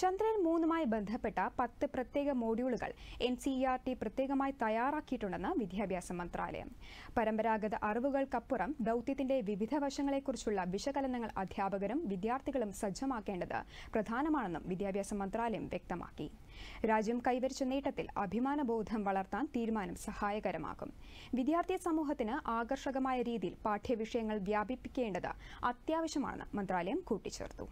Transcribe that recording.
ചന്ദ്രൻ മൂന്നുമായി ബന്ധപ്പെട്ട പത്ത് പ്രത്യേക മോഡ്യൂളുകൾ N C E R T പ്രത്യേകമായി തയ്യാറാക്കിയിട്ടുണ്ടെന്ന് വിദ്യാഭ്യാസ മന്ത്രാലയം പരമ്പരാഗത അറിവുകൾക്കപ്പുറം ദൗത്യത്തിന്റെ വിവിധ വശങ്ങളെക്കുറിച്ചുള്ള വിശകലനങ്ങൾ അധ്യാപകരും വിദ്യാർത്ഥികളും സജ്ജമാക്കേണ്ടത് പ്രധാനമാണെന്നും വിദ്യാഭ്യാസ മന്ത്രാലയം വ്യക്തമാക്കി രാജ്യം കൈവരിച്ച നേട്ടത്തിൽ അഭിമാനബോധം വളർത്താൻ തീരുമാനം സഹായകരമാകും വിദ്യാർത്ഥി സമൂഹത്തിന് ആകർഷകമായ രീതിയിൽ പാഠ്യവിഷയങ്ങൾ വ്യാപിപ്പിക്കേണ്ടത് അത്യാവശ്യമാണെന്ന് മന്ത്രാലയം കൂട്ടിച്ചേർത്തു